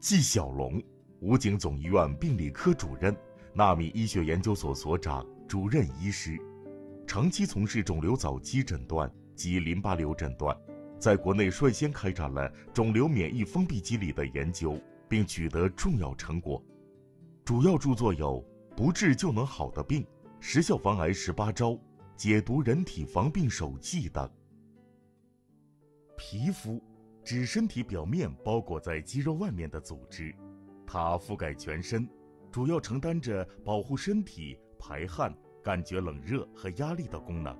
纪小龙，武警总医院病理科主任、纳米医学研究所所长、主任医师，长期从事肿瘤早期诊断及淋巴瘤诊断，在国内率先开展了肿瘤免疫封闭机理的研究，并取得重要成果。主要著作有《不治就能好的病》《时效防癌十八招》《解读人体防病手记》等。皮肤。指身体表面包裹在肌肉外面的组织，它覆盖全身，主要承担着保护身体、排汗、感觉冷热和压力的功能。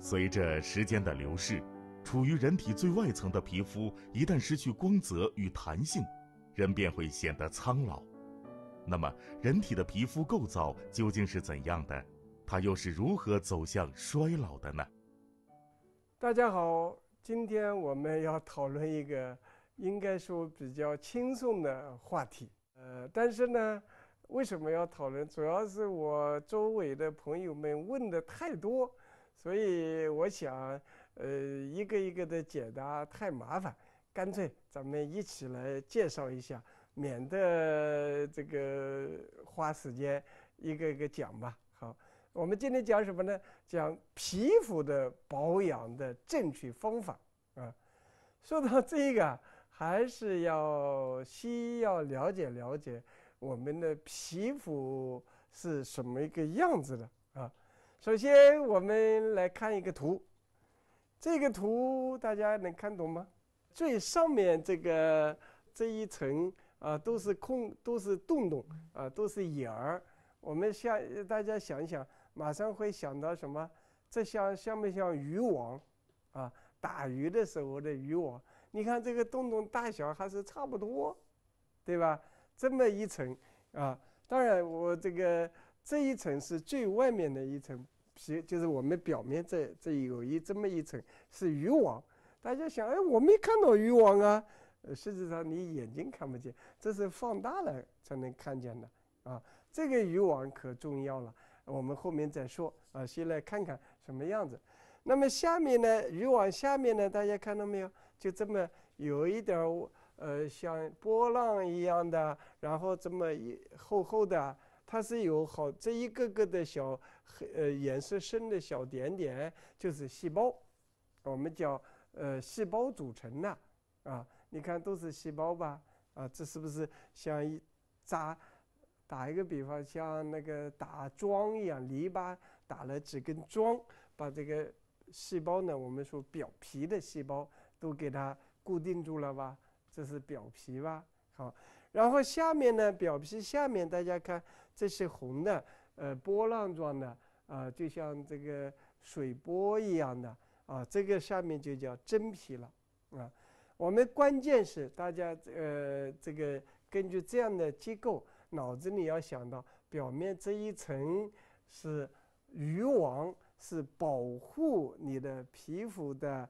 随着时间的流逝，处于人体最外层的皮肤一旦失去光泽与弹性，人便会显得苍老。那么，人体的皮肤构造究竟是怎样的？它又是如何走向衰老的呢？大家好。今天我们要讨论一个，应该说比较轻松的话题，呃，但是呢，为什么要讨论？主要是我周围的朋友们问的太多，所以我想，呃，一个一个的解答太麻烦，干脆咱们一起来介绍一下，免得这个花时间一个一个讲吧。我们今天讲什么呢？讲皮肤的保养的正确方法啊。说到这个，还是要先要了解了解我们的皮肤是什么一个样子的啊。首先，我们来看一个图，这个图大家能看懂吗？最上面这个这一层啊，都是空，都是洞洞啊，都是眼儿。我们想，大家想一想。马上会想到什么？这像像不像渔网啊？打鱼的时候的渔网，你看这个洞洞大小还是差不多，对吧？这么一层啊，当然我这个这一层是最外面的一层皮，就是我们表面这这有一这么一层是渔网。大家想，哎，我没看到渔网啊，实际上你眼睛看不见，这是放大了才能看见的啊。这个渔网可重要了。我们后面再说啊，先来看看什么样子。那么下面呢，渔网下面呢，大家看到没有？就这么有一点儿，呃，像波浪一样的，然后这么一厚厚的，它是有好这一个个的小黑呃颜色深的小点点，就是细胞，我们叫呃细胞组成的啊。你看都是细胞吧？啊，这是不是像一扎？打一个比方，像那个打桩一样，篱笆打了几根桩，把这个细胞呢，我们说表皮的细胞都给它固定住了吧？这是表皮吧？好，然后下面呢，表皮下面大家看，这些红的，呃，波浪状的啊，就像这个水波一样的啊，这个下面就叫真皮了啊。我们关键是大家呃，这个根据这样的结构。脑子里要想到，表面这一层是渔网，是保护你的皮肤的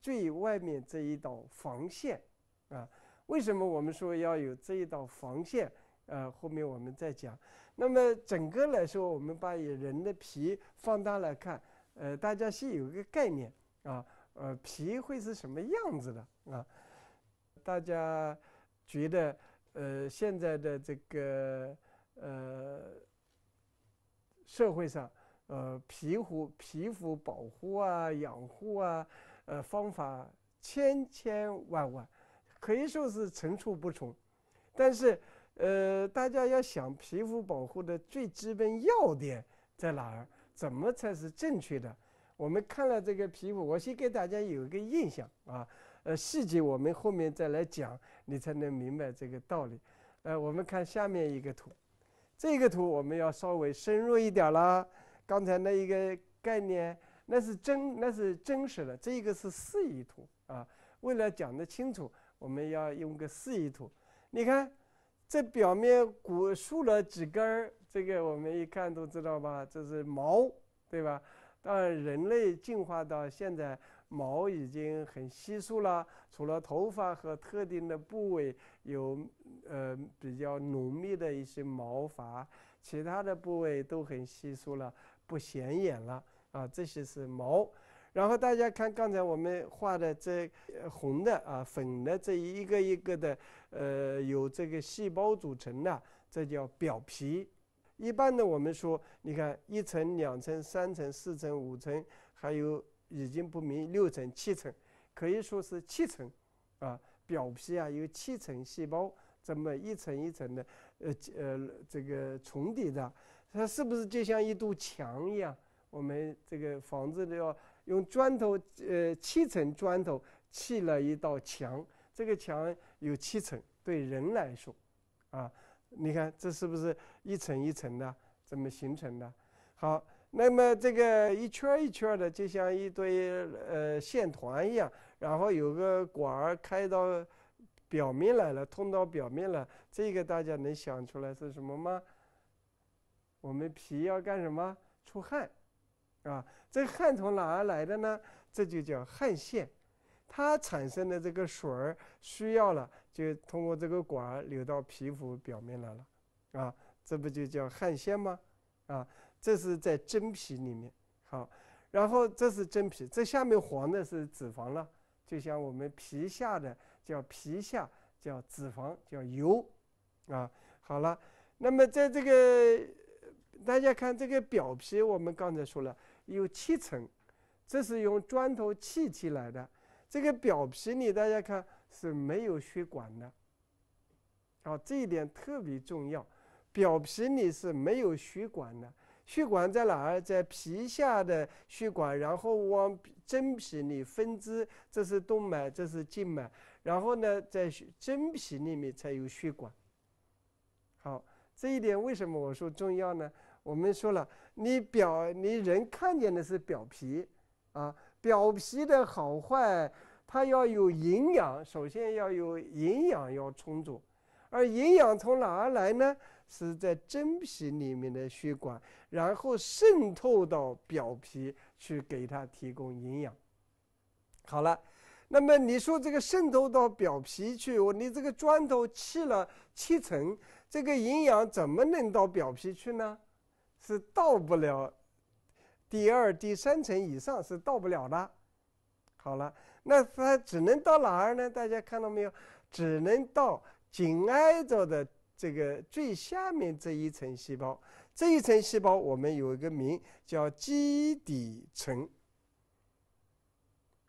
最外面这一道防线，啊，为什么我们说要有这一道防线？呃，后面我们再讲。那么整个来说，我们把人的皮放大来看，呃，大家先有个概念啊，呃，皮会是什么样子的？啊，大家觉得？呃，现在的这个呃社会上，呃皮肤皮肤保护啊、养护啊，呃方法千千万万，可以说是层出不穷。但是，呃，大家要想皮肤保护的最基本要点在哪儿，怎么才是正确的？我们看了这个皮肤，我先给大家有一个印象啊。呃，细节我们后面再来讲，你才能明白这个道理。呃，我们看下面一个图，这个图我们要稍微深入一点啦。刚才那一个概念，那是真，那是真实的。这个是示意图啊，为了讲得清楚，我们要用个示意图。你看，这表面骨竖了几根儿，这个我们一看都知道吧？这是毛，对吧？当然，人类进化到现在。毛已经很稀疏了，除了头发和特定的部位有呃比较浓密的一些毛发，其他的部位都很稀疏了，不显眼了啊。这些是毛，然后大家看刚才我们画的这红的啊、粉的这一个一个的，呃，有这个细胞组成的，这叫表皮。一般的我们说，你看一层、两层、三层、四层、五层，还有。已经不明六层七层，可以说是七层，啊，表皮啊有七层细胞，这么一层一层的，呃呃，这个重叠的，它是不是就像一堵墙一样？我们这个房子要用砖头，呃，七层砖头砌了一道墙，这个墙有七层。对人来说，啊，你看这是不是一层一层的怎么形成的？好。那么这个一圈一圈的，就像一堆呃线团一样，然后有个管儿开到表面来了，通到表面了。这个大家能想出来是什么吗？我们皮要干什么？出汗，啊，这汗从哪儿来的呢？这就叫汗腺，它产生的这个水儿需要了，就通过这个管儿流到皮肤表面来了，啊，这不就叫汗腺吗？啊。这是在真皮里面，好，然后这是真皮，这下面黄的是脂肪了，就像我们皮下的叫皮下叫脂肪叫油，啊，好了，那么在这个大家看这个表皮，我们刚才说了有七层，这是用砖头砌起来的。这个表皮里大家看是没有血管的，啊，这一点特别重要，表皮里是没有血管的。血管在哪儿？在皮下的血管，然后往真皮里分支。这是动脉，这是静脉。然后呢，在真皮里面才有血管。好，这一点为什么我说重要呢？我们说了，你表你人看见的是表皮啊，表皮的好坏，它要有营养，首先要有营养要充足，而营养从哪儿来呢？是在真皮里面的血管，然后渗透到表皮去，给它提供营养。好了，那么你说这个渗透到表皮去，我你这个砖头砌了七层，这个营养怎么能到表皮去呢？是到不了第二、第三层以上，是到不了的。好了，那它只能到哪儿呢？大家看到没有？只能到紧挨着的。这个最下面这一层细胞，这一层细胞我们有一个名叫基底层。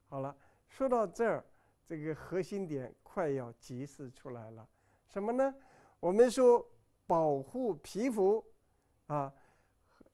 好了，说到这儿，这个核心点快要揭示出来了，什么呢？我们说保护皮肤，啊，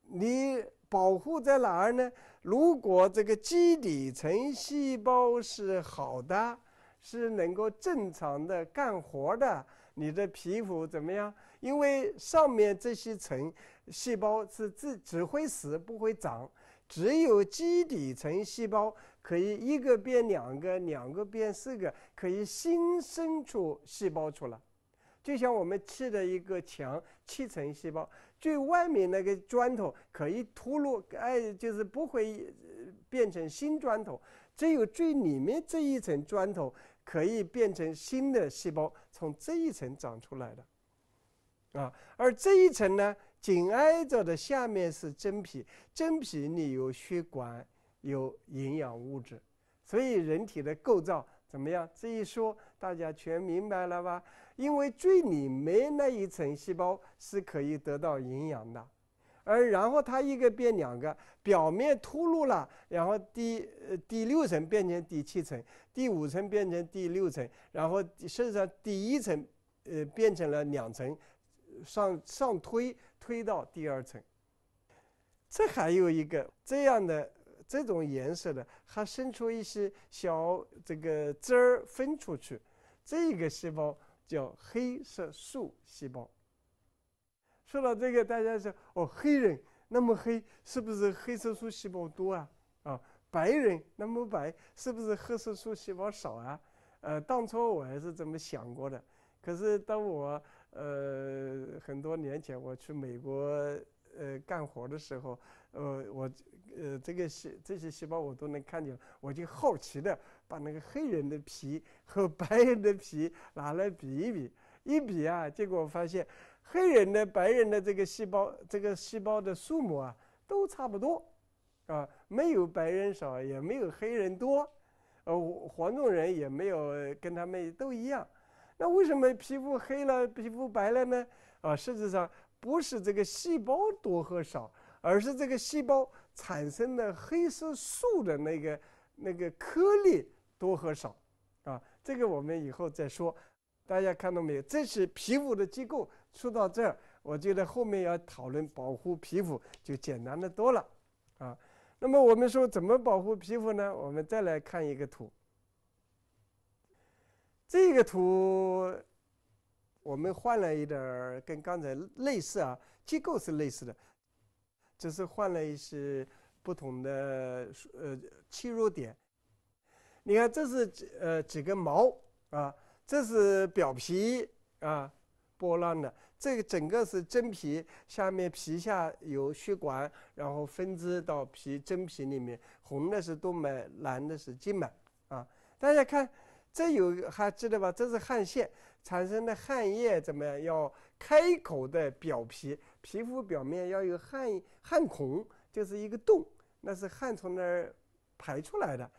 你保护在哪儿呢？如果这个基底层细胞是好的，是能够正常的干活的。你的皮肤怎么样？因为上面这些层细胞是只只会死不会长，只有基底层细胞可以一个变两个，两个变四个，可以新生出细胞出来。就像我们砌的一个墙，砌成细胞，最外面那个砖头可以脱落，哎，就是不会变成新砖头，只有最里面这一层砖头。可以变成新的细胞，从这一层长出来的，啊，而这一层呢，紧挨着的下面是真皮，真皮里有血管，有营养物质，所以人体的构造怎么样？这一说大家全明白了吧？因为最里面那一层细胞是可以得到营养的。而然后它一个变两个，表面脱落了，然后第呃第六层变成第七层，第五层变成第六层，然后实际上第一层，呃变成了两层，上上推推到第二层。这还有一个这样的这种颜色的，还伸出一些小这个枝儿分出去，这个细胞叫黑色素细胞。说到这个，大家说哦，黑人那么黑，是不是黑色素细胞多啊？啊，白人那么白，是不是黑色素细胞少啊？呃，当初我还是这么想过的。可是当我呃很多年前我去美国呃干活的时候，呃我呃这个细这些细胞我都能看见，我就好奇的把那个黑人的皮和白人的皮拿来比一比，一比啊，结果发现。黑人的、白人的这个细胞，这个细胞的数目啊，都差不多，啊，没有白人少，也没有黑人多，呃，黄种人也没有跟他们都一样。那为什么皮肤黑了，皮肤白了呢？啊，实际上不是这个细胞多和少，而是这个细胞产生的黑色素的那个那个颗粒多和少，啊，这个我们以后再说。大家看到没有？这是皮肤的结构。说到这儿，我觉得后面要讨论保护皮肤就简单的多了啊。那么我们说怎么保护皮肤呢？我们再来看一个图。这个图我们换了一点儿，跟刚才类似啊，机构是类似的，只是换了一些不同的呃切入点。你看，这是呃几根毛啊，这是表皮啊。波浪的，这个整个是真皮，下面皮下有血管，然后分支到皮真皮里面。红的是动脉，蓝的是静脉啊。大家看，这有还记得吧？这是汗腺产生的汗液，怎么样？要开口的表皮，皮肤表面要有汗汗孔，就是一个洞，那是汗从那儿排出来的。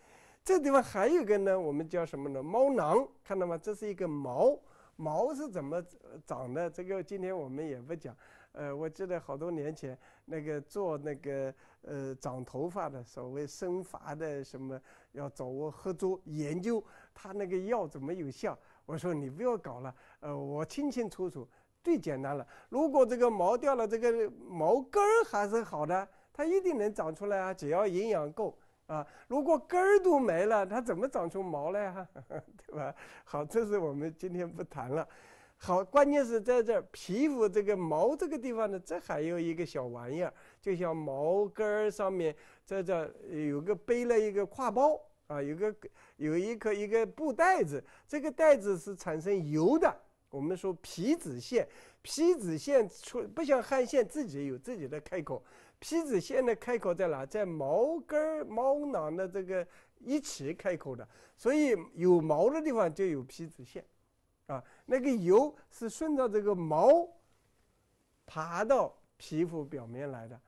这地方还有一个呢，我们叫什么呢？毛囊，看到吗？这是一个毛。毛是怎么长的？这个今天我们也不讲。呃，我记得好多年前，那个做那个呃长头发的，所谓生发的，什么要找我合作研究，他那个药怎么有效？我说你不要搞了。呃，我清清楚楚，最简单了。如果这个毛掉了，这个毛根儿还是好的，它一定能长出来啊！只要营养够。啊，如果根儿都没了，它怎么长出毛来呀？对吧？好，这是我们今天不谈了。好，关键是在这儿皮肤这个毛这个地方呢，这还有一个小玩意儿，就像毛根儿上面在这有个背了一个挎包啊，有个有一个一个布袋子，这个袋子是产生油的。我们说皮脂腺，皮脂腺出不像汗腺自己有自己的开口。皮脂腺的开口在哪？在毛根儿、毛囊的这个一起开口的，所以有毛的地方就有皮脂腺，啊，那个油是顺着这个毛爬到皮肤表面来的。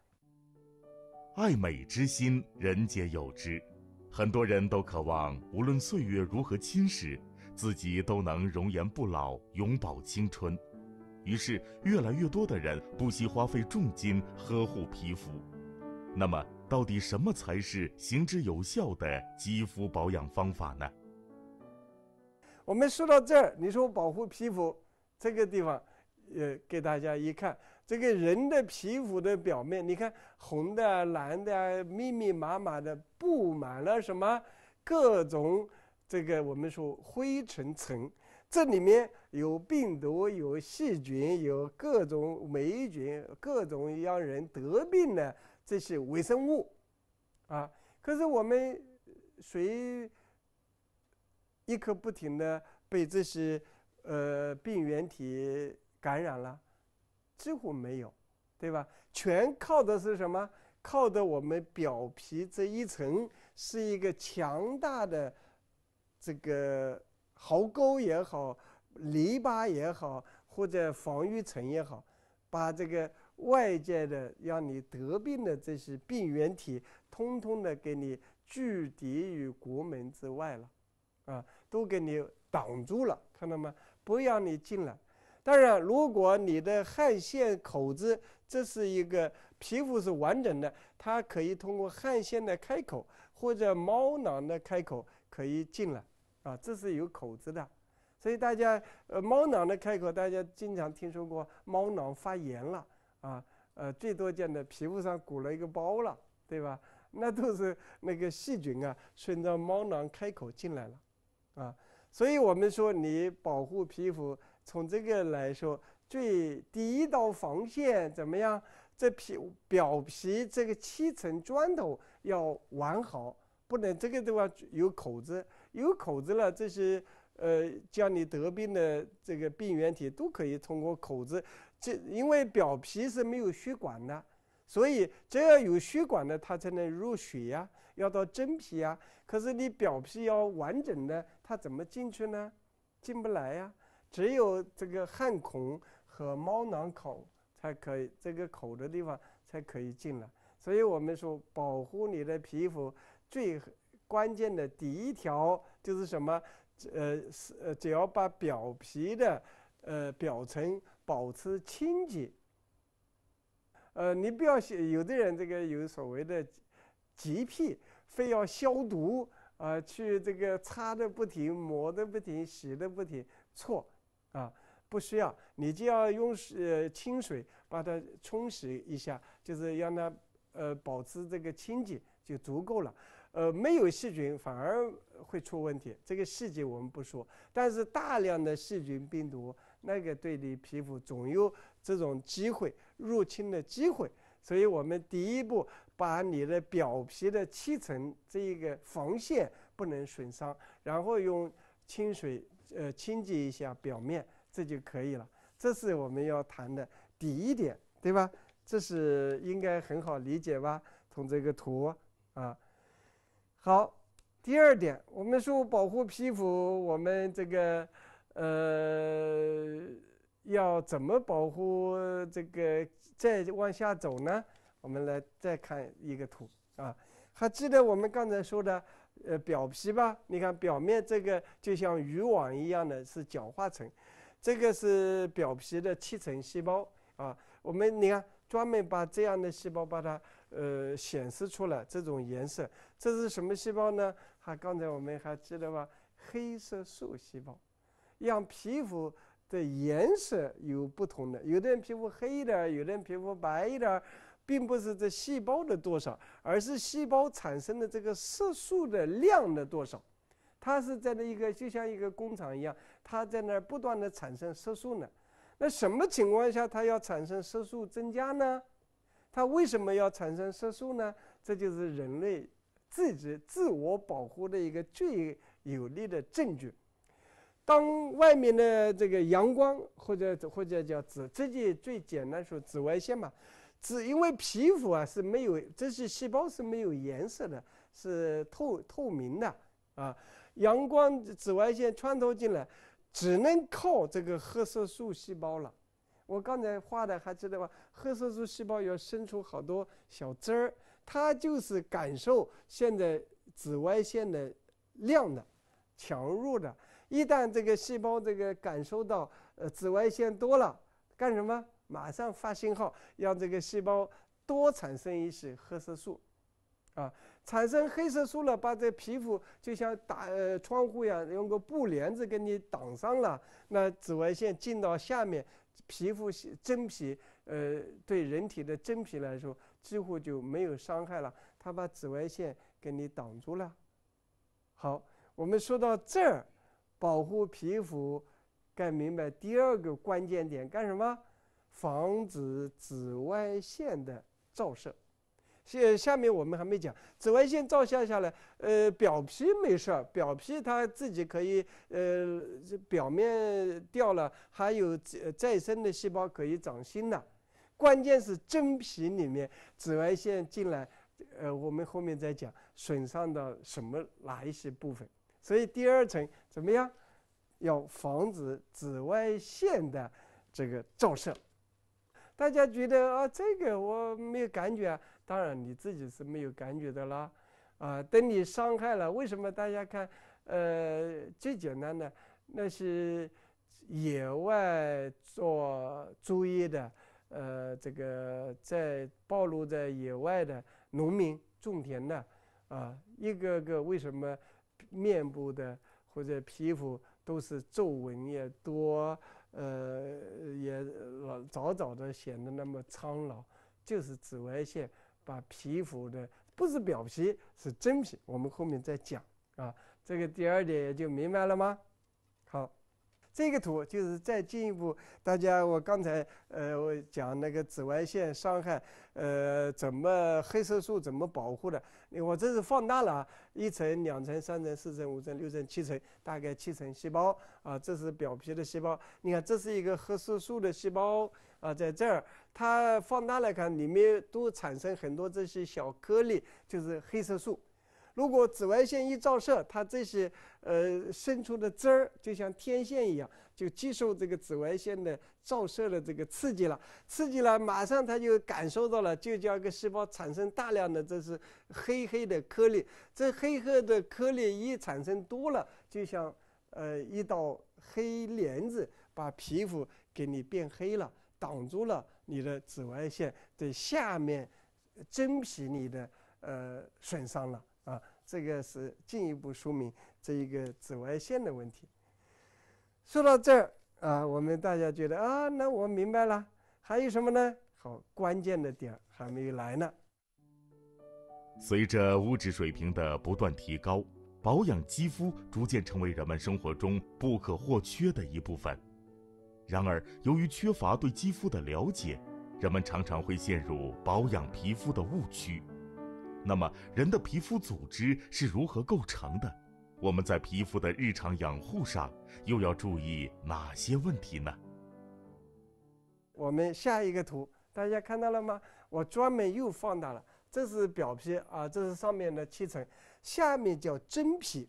爱美之心，人皆有之，很多人都渴望，无论岁月如何侵蚀，自己都能容颜不老，永葆青春。于是，越来越多的人不惜花费重金呵护皮肤。那么，到底什么才是行之有效的肌肤保养方法呢？我们说到这儿，你说保护皮肤这个地方，呃，给大家一看，这个人的皮肤的表面，你看红的、蓝的，密密麻麻的布满了什么？各种这个我们说灰尘层。这里面有病毒，有细菌，有各种霉菌，各种让人得病的这些微生物，啊，可是我们谁一刻不停的被这些呃病原体感染了，几乎没有，对吧？全靠的是什么？靠的我们表皮这一层是一个强大的这个。壕沟也好，篱笆也好，或者防御层也好，把这个外界的让你得病的这些病原体，通通的给你拒敌于国门之外了，啊，都给你挡住了，看到吗？不让你进来。当然，如果你的汗腺口子，这是一个皮肤是完整的，它可以通过汗腺的开口或者毛囊的开口可以进来。啊，这是有口子的，所以大家，呃，毛囊的开口，大家经常听说过，毛囊发炎了，啊，呃，最多见的皮肤上鼓了一个包了，对吧？那都是那个细菌啊，顺着毛囊开口进来了，啊，所以我们说，你保护皮肤，从这个来说，最第一道防线怎么样？这皮表皮这个七层砖头要完好，不能这个地方有口子。有口子了，这些呃，叫你得病的这个病原体都可以通过口子。这因为表皮是没有血管的，所以只要有血管的，它才能入血呀，要到真皮呀。可是你表皮要完整的，它怎么进去呢？进不来呀。只有这个汗孔和毛囊口才可以，这个口的地方才可以进来。所以我们说，保护你的皮肤最。关键的第一条就是什么？呃，是呃，只要把表皮的呃表层保持清洁。呃，你不要写，有的人这个有所谓的洁癖，非要消毒啊，去这个擦的不停，抹的不停，洗的不停，错啊，不需要，你就要用水清水把它冲洗一下，就是让它呃保持这个清洁就足够了。呃，没有细菌反而会出问题。这个细节我们不说，但是大量的细菌、病毒，那个对你皮肤总有这种机会入侵的机会。所以，我们第一步把你的表皮的七层这一个防线不能损伤，然后用清水呃清洁一下表面，这就可以了。这是我们要谈的第一点，对吧？这是应该很好理解吧？从这个图啊。好，第二点，我们说保护皮肤，我们这个，呃，要怎么保护这个再往下走呢？我们来再看一个图啊，还记得我们刚才说的，呃，表皮吧？你看表面这个就像渔网一样的是角化层，这个是表皮的七层细胞啊。我们你看，专门把这样的细胞把它，呃，显示出来，这种颜色。这是什么细胞呢？还刚才我们还记得吧？黑色素细胞，让皮肤的颜色有不同的。有的人皮肤黑一点儿，有的人皮肤白一点儿，并不是这细胞的多少，而是细胞产生的这个色素的量的多少。它是在那一个就像一个工厂一样，它在那儿不断的产生色素呢。那什么情况下它要产生色素增加呢？它为什么要产生色素呢？这就是人类。自己自我保护的一个最有力的证据。当外面的这个阳光或者或者叫紫，最最简单说紫外线嘛，紫因为皮肤啊是没有这些细胞是没有颜色的，是透透明的啊。阳光紫外线穿透进来，只能靠这个黑色素细胞了。我刚才画的还记得吧？黑色素细胞要伸出好多小枝儿。它就是感受现在紫外线的量的强弱的，一旦这个细胞这个感受到呃紫外线多了，干什么？马上发信号让这个细胞多产生一些黑色素，啊，产生黑色素了，把这皮肤就像打呃窗户一样，用个布帘子给你挡上了，那紫外线进到下面皮肤真皮，呃，对人体的真皮来说。几乎就没有伤害了，它把紫外线给你挡住了。好，我们说到这儿，保护皮肤，该明白第二个关键点干什么？防止紫外线的照射。下下面我们还没讲，紫外线照射下来，呃，表皮没事儿，表皮它自己可以，呃，表面掉了还有再生的细胞可以长新的。关键是真皮里面紫外线进来，呃，我们后面再讲损伤到什么哪一些部分。所以第二层怎么样？要防止紫外线的这个照射。大家觉得啊，这个我没有感觉啊，当然你自己是没有感觉的啦。啊，等你伤害了，为什么大家看？呃，最简单的，那是野外做作业的。呃，这个在暴露在野外的农民种田的，啊，一个个为什么面部的或者皮肤都是皱纹也多，呃，也老早早的显得那么苍老，就是紫外线把皮肤的不是表皮是真皮，我们后面再讲啊，这个第二点也就明白了吗？好。这个图就是再进一步，大家，我刚才呃我讲那个紫外线伤害，呃，怎么黑色素怎么保护的？我这是放大了，一层、两层、三层、四层、五层、六层、七层，大概七层细胞啊，这是表皮的细胞。你看，这是一个黑色素的细胞啊，在这儿，它放大来看，里面都产生很多这些小颗粒，就是黑色素。如果紫外线一照射，它这些。呃，伸出的枝儿就像天线一样，就接受这个紫外线的照射的这个刺激了，刺激了，马上它就感受到了，就叫个细胞产生大量的这是黑黑的颗粒。这黑黑的颗粒一产生多了，就像呃一道黑帘子，把皮肤给你变黑了，挡住了你的紫外线对，下面真皮里的呃损伤了啊。这个是进一步说明。这一个紫外线的问题，说到这儿啊，我们大家觉得啊，那我明白了，还有什么呢？好，关键的点还没来呢。随着物质水平的不断提高，保养肌肤逐渐成为人们生活中不可或缺的一部分。然而，由于缺乏对肌肤的了解，人们常常会陷入保养皮肤的误区。那么，人的皮肤组织是如何构成的？我们在皮肤的日常养护上，又要注意哪些问题呢？我们下一个图，大家看到了吗？我专门又放大了，这是表皮啊，这是上面的七层，下面叫真皮。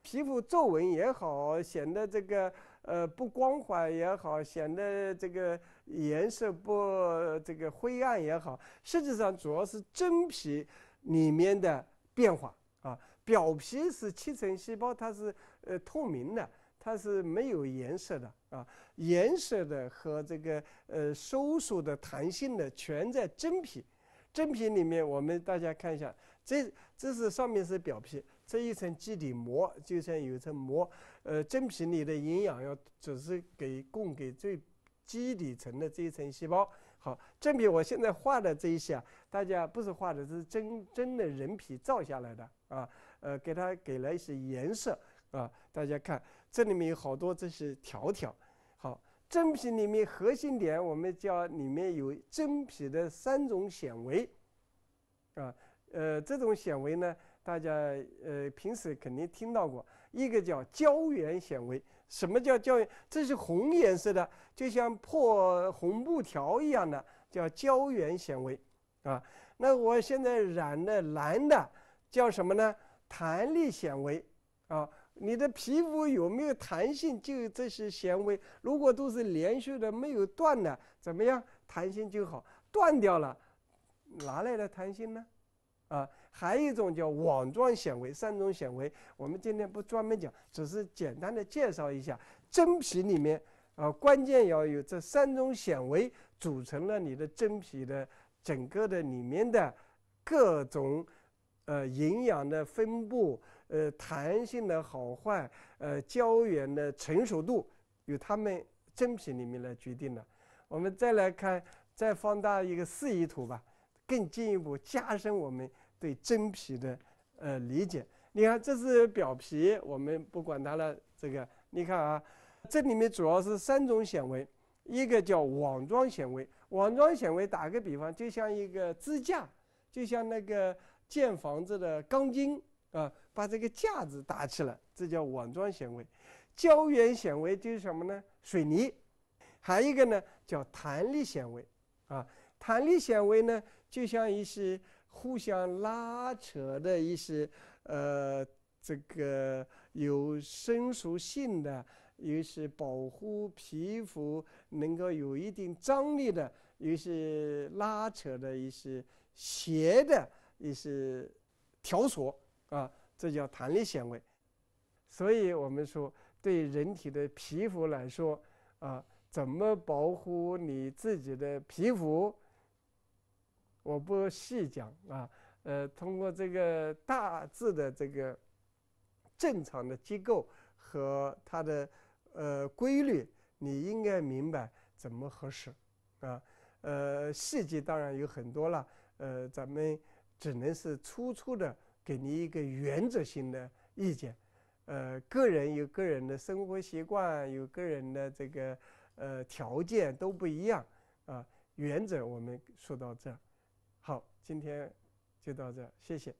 皮肤皱纹也好，显得这个呃不光滑也好，显得这个颜色不这个灰暗也好，实际上主要是真皮里面的变化。表皮是七层细胞，它是呃透明的，它是没有颜色的啊。颜色的和这个呃收缩的、弹性的全在真皮。真皮里面，我们大家看一下，这这是上面是表皮，这一层基底膜就像有一层膜。呃，真皮里的营养要只是给供给最基底层的这一层细胞。好，真皮我现在画的这一些，大家不是画的，是真真的人皮造下来的啊。呃，给它给了一些颜色啊，大家看这里面有好多这些条条。好，真皮里面核心点我们叫里面有真皮的三种纤维，啊，呃，这种纤维呢，大家呃平时肯定听到过，一个叫胶原纤维。什么叫胶原？这是红颜色的，就像破红布条一样的，叫胶原纤维，啊。那我现在染的蓝的叫什么呢？弹力纤维，啊，你的皮肤有没有弹性？就这些纤维，如果都是连续的，没有断的，怎么样？弹性就好。断掉了，哪来的弹性呢？啊，还有一种叫网状纤维，三种纤维，我们今天不专门讲，只是简单的介绍一下。真皮里面，啊，关键要有这三种纤维，组成了你的真皮的整个的里面的各种。呃，营养的分布，呃，弹性的好坏，呃，胶原的成熟度，由它们真皮里面来决定的。我们再来看，再放大一个示意图吧，更进一步加深我们对真皮的呃理解。你看，这是表皮，我们不管它了。这个，你看啊，这里面主要是三种纤维，一个叫网状纤维。网状纤维打个比方，就像一个支架，就像那个。建房子的钢筋啊，把这个架子搭起来，这叫网状纤维。胶原纤维就是什么呢？水泥。还有一个呢，叫弹力纤维。啊，弹力纤维呢，就像一些互相拉扯的一些，呃，这个有伸缩性的，一些保护皮肤能够有一定张力的，一些拉扯的一些斜的。一些条索啊，这叫弹力纤维。所以，我们说，对人体的皮肤来说啊，怎么保护你自己的皮肤，我不细讲啊。呃，通过这个大致的这个正常的结构和它的呃规律，你应该明白怎么合适啊。呃，细节当然有很多了。呃，咱们。只能是粗粗的给你一个原则性的意见，呃，个人有个人的生活习惯，有个人的这个呃条件都不一样啊。原则我们说到这儿，好，今天就到这，谢谢。